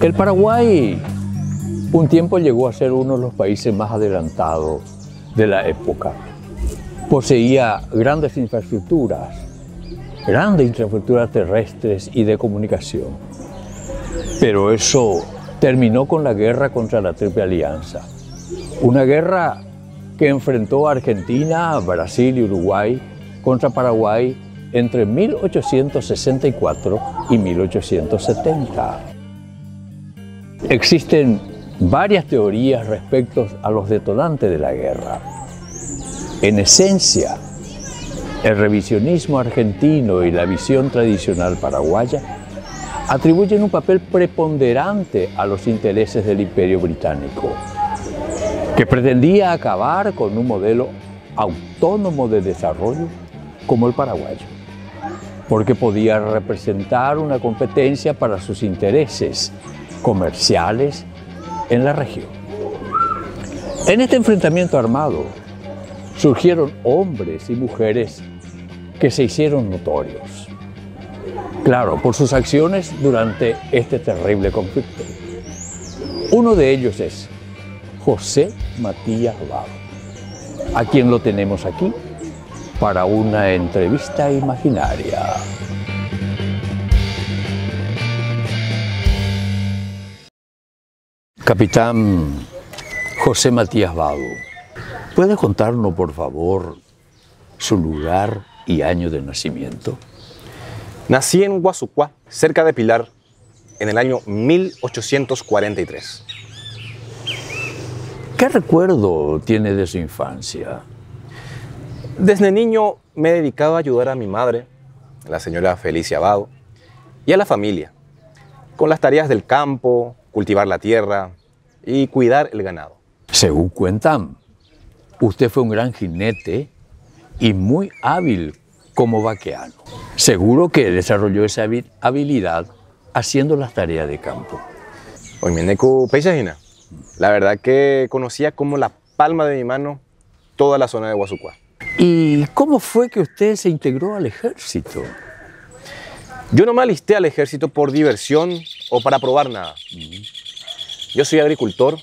El Paraguay un tiempo llegó a ser uno de los países más adelantados de la época. Poseía grandes infraestructuras, grandes infraestructuras terrestres y de comunicación. Pero eso terminó con la guerra contra la Triple Alianza. Una guerra que enfrentó a Argentina, Brasil y Uruguay contra Paraguay entre 1864 y 1870. Existen varias teorías respecto a los detonantes de la guerra. En esencia, el revisionismo argentino y la visión tradicional paraguaya atribuyen un papel preponderante a los intereses del imperio británico, que pretendía acabar con un modelo autónomo de desarrollo como el paraguayo, porque podía representar una competencia para sus intereses comerciales en la región. En este enfrentamiento armado surgieron hombres y mujeres que se hicieron notorios, claro, por sus acciones durante este terrible conflicto. Uno de ellos es José Matías Vado, a quien lo tenemos aquí para una entrevista imaginaria. Capitán José Matías Bado, ¿puede contarnos por favor su lugar y año de nacimiento? Nací en Huazucuá, cerca de Pilar, en el año 1843. ¿Qué recuerdo tiene de su infancia? Desde niño me he dedicado a ayudar a mi madre, la señora Felicia Bado, y a la familia, con las tareas del campo, cultivar la tierra, y cuidar el ganado. Según cuentan, usted fue un gran jinete y muy hábil como vaqueano. Seguro que desarrolló esa habilidad haciendo las tareas de campo. Hoy me paisajista. La verdad que conocía como la palma de mi mano toda la zona de Guazucuá. ¿Y cómo fue que usted se integró al ejército? Yo no me alisté al ejército por diversión o para probar nada. Mm. Yo soy agricultor,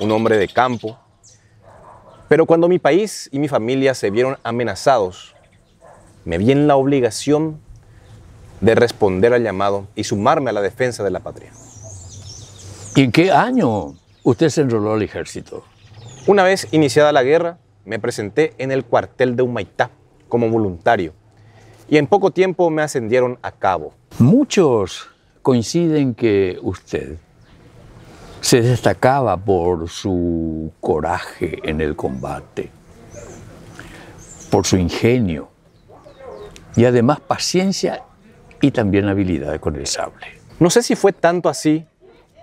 un hombre de campo, pero cuando mi país y mi familia se vieron amenazados, me vi en la obligación de responder al llamado y sumarme a la defensa de la patria. ¿Y en qué año usted se enroló al ejército? Una vez iniciada la guerra, me presenté en el cuartel de Humaitá como voluntario y en poco tiempo me ascendieron a cabo. Muchos coinciden que usted se destacaba por su coraje en el combate, por su ingenio y además paciencia y también habilidad con el sable. No sé si fue tanto así,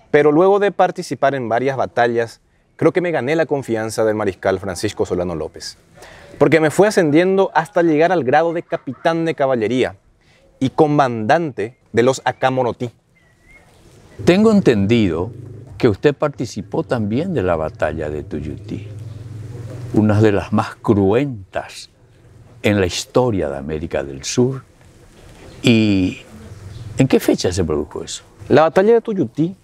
pero luego de participar en varias batallas, creo que me gané la confianza del mariscal Francisco Solano López, porque me fue ascendiendo hasta llegar al grado de capitán de caballería y comandante de los Acamonotí. Tengo entendido que usted participó también de la batalla de Tuyutí, una de las más cruentas en la historia de América del Sur. ¿Y en qué fecha se produjo eso? La batalla de Tuyutí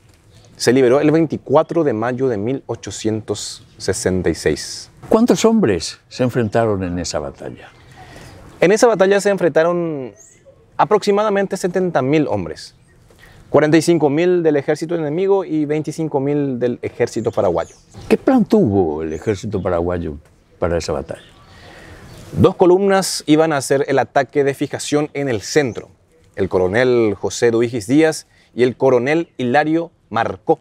se liberó el 24 de mayo de 1866. ¿Cuántos hombres se enfrentaron en esa batalla? En esa batalla se enfrentaron aproximadamente 70.000 hombres. 45.000 del ejército enemigo y 25.000 del ejército paraguayo. ¿Qué plan tuvo el ejército paraguayo para esa batalla? Dos columnas iban a hacer el ataque de fijación en el centro. El coronel José Duigis Díaz y el coronel Hilario Marcó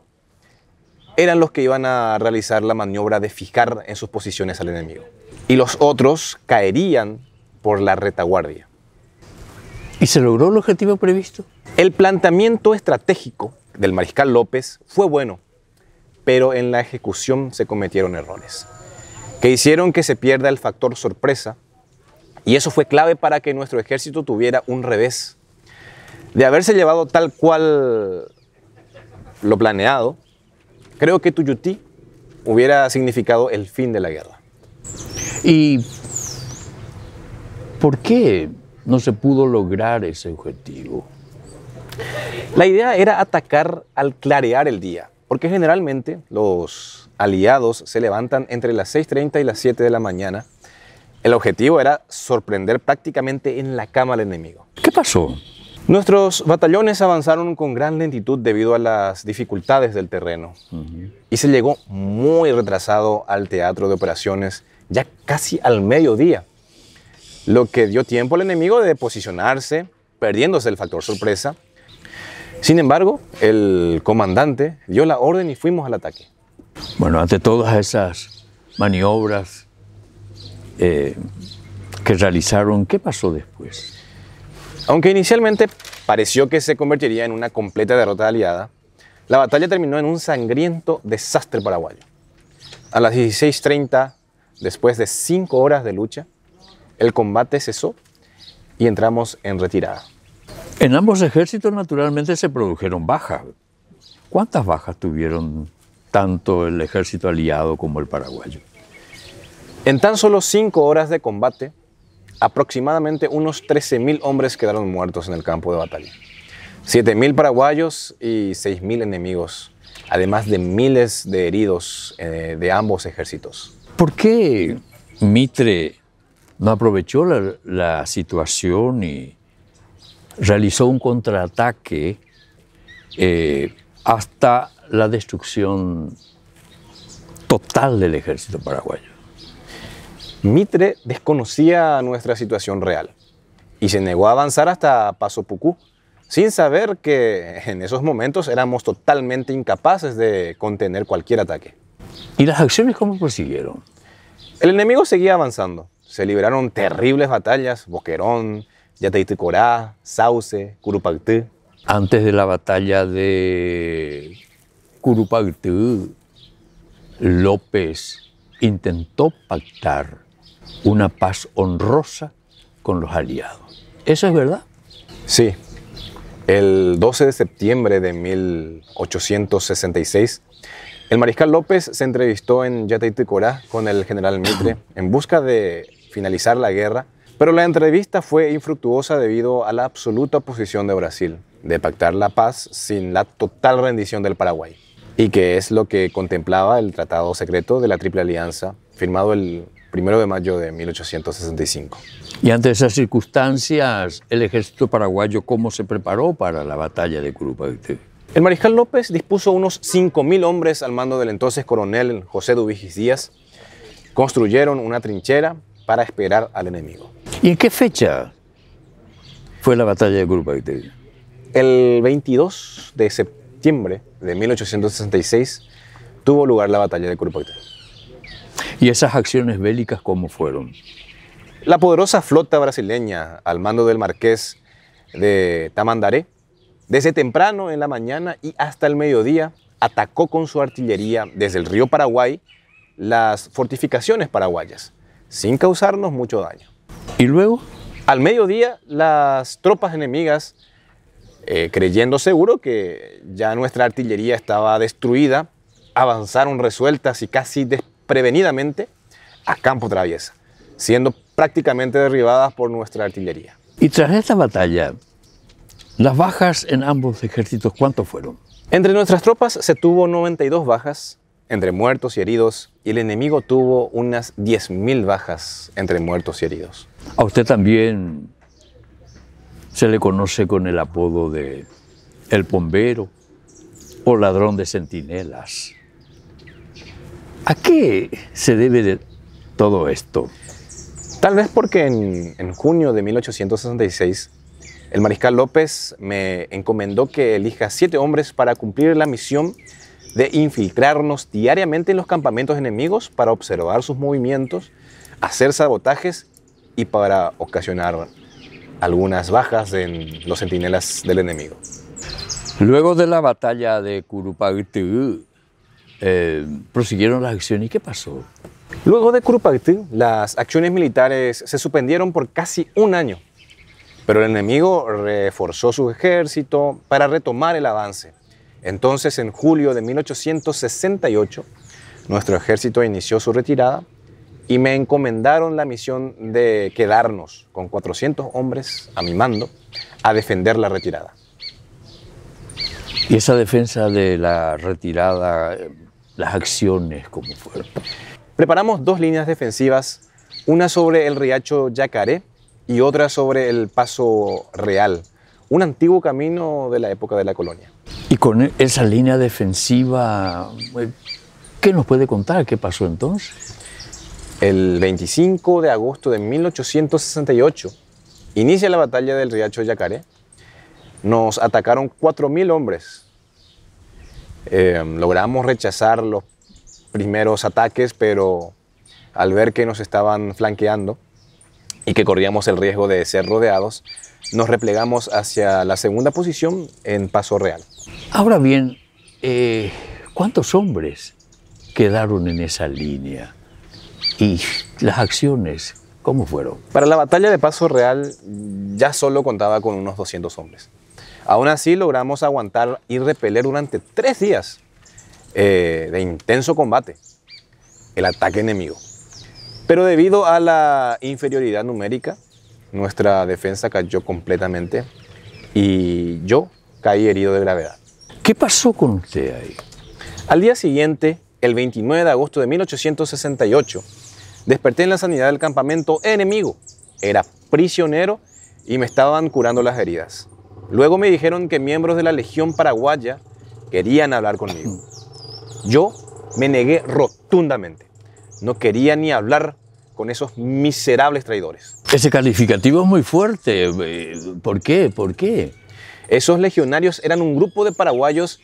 eran los que iban a realizar la maniobra de fijar en sus posiciones al enemigo. Y los otros caerían por la retaguardia. ¿Y se logró el objetivo previsto? El planteamiento estratégico del mariscal López fue bueno, pero en la ejecución se cometieron errores que hicieron que se pierda el factor sorpresa y eso fue clave para que nuestro ejército tuviera un revés. De haberse llevado tal cual lo planeado, creo que Tuyutí hubiera significado el fin de la guerra. ¿Y por qué no se pudo lograr ese objetivo. La idea era atacar al clarear el día, porque generalmente los aliados se levantan entre las 6.30 y las 7 de la mañana. El objetivo era sorprender prácticamente en la cama al enemigo. ¿Qué pasó? Nuestros batallones avanzaron con gran lentitud debido a las dificultades del terreno y se llegó muy retrasado al teatro de operaciones ya casi al mediodía lo que dio tiempo al enemigo de posicionarse, perdiéndose el factor sorpresa. Sin embargo, el comandante dio la orden y fuimos al ataque. Bueno, ante todas esas maniobras eh, que realizaron, ¿qué pasó después? Aunque inicialmente pareció que se convertiría en una completa derrota aliada, la batalla terminó en un sangriento desastre paraguayo. A las 16.30, después de cinco horas de lucha, el combate cesó y entramos en retirada. En ambos ejércitos naturalmente se produjeron bajas. ¿Cuántas bajas tuvieron tanto el ejército aliado como el paraguayo? En tan solo cinco horas de combate, aproximadamente unos 13.000 hombres quedaron muertos en el campo de batalla. 7.000 paraguayos y 6.000 enemigos, además de miles de heridos eh, de ambos ejércitos. ¿Por qué Mitre no aprovechó la, situación y realizó un contraataque eh, hasta la destrucción total del ejército paraguayo. Mitre desconocía nuestra situación real y se negó a avanzar hasta Paso Pucú, sin saber que en esos momentos éramos totalmente incapaces de contener cualquier ataque. ¿Y las acciones cómo prosiguieron? El enemigo seguía avanzando se libraron terribles batallas, Boquerón, Yateiticorá, Sauce, Curupactú. Antes de la batalla de Curupactú, López intentó pactar una paz honrosa con los aliados. ¿Eso es verdad? Sí. El 12 de septiembre de 1866, el mariscal López se entrevistó en Yateiticorá con el general Mitre en busca de finalizar la guerra, pero la entrevista fue infructuosa debido a la absoluta oposición de Brasil de pactar la paz sin la total rendición del Paraguay, y que es lo que contemplaba el Tratado Secreto de la Triple Alianza, firmado el 1 de mayo de 1865. Y ante esas circunstancias, ¿el ejército paraguayo cómo se preparó para la batalla de Curupaití? El mariscal López dispuso unos 5.000 hombres al mando del entonces coronel José Dubigis Díaz, construyeron una trinchera para esperar al enemigo. ¿Y en qué fecha fue la batalla de Gurbaiteya? El 22 de septiembre de 1866 tuvo lugar la batalla de Gurbaiteya. ¿Y esas acciones bélicas cómo fueron? La poderosa flota brasileña al mando del marqués de Tamandaré, desde temprano en la mañana y hasta el mediodía, atacó con su artillería desde el río Paraguay las fortificaciones paraguayas sin causarnos mucho daño. ¿Y luego? Al mediodía, las tropas enemigas, eh, creyendo seguro que ya nuestra artillería estaba destruida, avanzaron resueltas y casi desprevenidamente a campo traviesa, siendo prácticamente derribadas por nuestra artillería. Y tras esta batalla, las bajas en ambos ejércitos, ¿cuántos fueron? Entre nuestras tropas se tuvo 92 bajas, entre muertos y heridos, y el enemigo tuvo unas 10.000 bajas entre muertos y heridos. A usted también se le conoce con el apodo de el bombero o ladrón de centinelas. ¿A qué se debe todo esto? Tal vez porque en, en junio de 1866 el mariscal López me encomendó que elija siete hombres para cumplir la misión de infiltrarnos diariamente en los campamentos enemigos para observar sus movimientos, hacer sabotajes y para ocasionar algunas bajas en los centinelas del enemigo. Luego de la batalla de Curupagtú, eh, prosiguieron las acciones. ¿Y qué pasó? Luego de Curupagtú, las acciones militares se suspendieron por casi un año, pero el enemigo reforzó su ejército para retomar el avance. Entonces, en julio de 1868, nuestro ejército inició su retirada y me encomendaron la misión de quedarnos con 400 hombres a mi mando a defender la retirada. ¿Y esa defensa de la retirada, eh, las acciones, cómo fueron? Preparamos dos líneas defensivas, una sobre el riacho Yacaré y otra sobre el Paso Real, un antiguo camino de la época de la colonia. Y con esa línea defensiva, eh, ¿qué nos puede contar? ¿Qué pasó entonces? El 25 de agosto de 1868 inicia la batalla del Riacho Yacaré. Nos atacaron 4.000 hombres. Em, logramos rechazar los primeros ataques, pero al ver que nos estaban flanqueando y que corríamos el riesgo de ser rodeados, nos replegamos hacia la segunda posición en Paso Real. Ahora bien, eh, ¿cuántos hombres quedaron en esa línea? ¿Y las acciones cómo fueron? Para la batalla de Paso Real ya solo contaba con unos 200 hombres. Aún así logramos aguantar y repeler durante tres días eh, de intenso combate el ataque enemigo. Pero debido a la inferioridad numérica, nuestra defensa cayó completamente y yo caí herido de gravedad. ¿Qué pasó con usted ahí? Al día siguiente, el 29 de agosto de 1868, desperté en la sanidad del campamento enemigo. Era prisionero y me estaban curando las heridas. Luego me dijeron que miembros de la Legión Paraguaya querían hablar conmigo. Yo me negué rotundamente. No quería ni hablar con esos miserables traidores. Ese calificativo es muy fuerte. Eh, ¿Por qué? ¿Por qué? Esos legionarios eran un grupo de paraguayos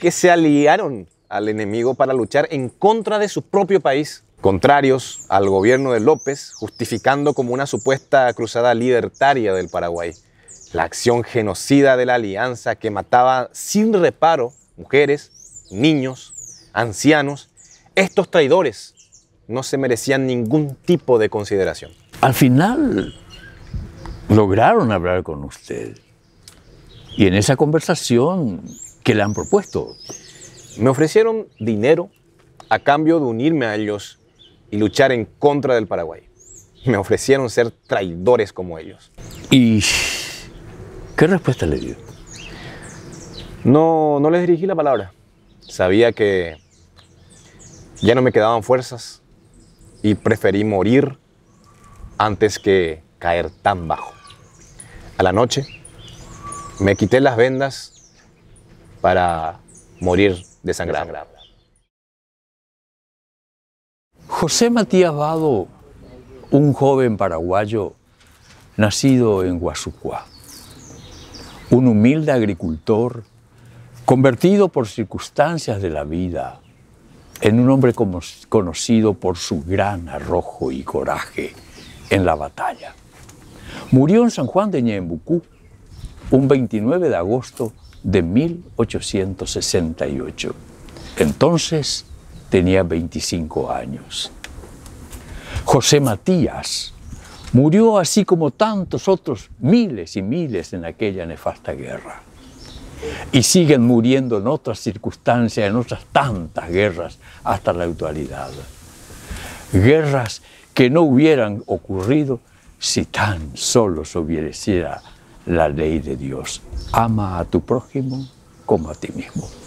que se aliaron al enemigo para luchar en contra de su propio país, contrarios al gobierno de López, justificando como una supuesta cruzada libertaria del Paraguay. La acción genocida de la alianza que mataba sin reparo mujeres, niños, ancianos, estos traidores no se merecían ningún tipo de consideración. Al final lograron hablar con usted y en esa conversación que le han propuesto. Me ofrecieron dinero a cambio de unirme a ellos y luchar en contra del Paraguay. Me ofrecieron ser traidores como ellos. ¿Y qué respuesta le dio? No, no les dirigí la palabra. Sabía que ya no me quedaban fuerzas y preferí morir antes que caer tan bajo. A la noche me quité las vendas para morir desangrado. José Matías Vado, un joven paraguayo nacido en Huazucua. un humilde agricultor convertido por circunstancias de la vida en un hombre conocido por su gran arrojo y coraje en la batalla. Murió en San Juan de Ñembucú un 29 de agosto de 1868. Entonces tenía 25 años. José Matías murió así como tantos otros miles y miles en aquella nefasta guerra y siguen muriendo en otras circunstancias, en otras tantas guerras hasta la actualidad. Guerras que no hubieran ocurrido si tan solo se obedeciera la ley de Dios. Ama a tu prójimo como a ti mismo.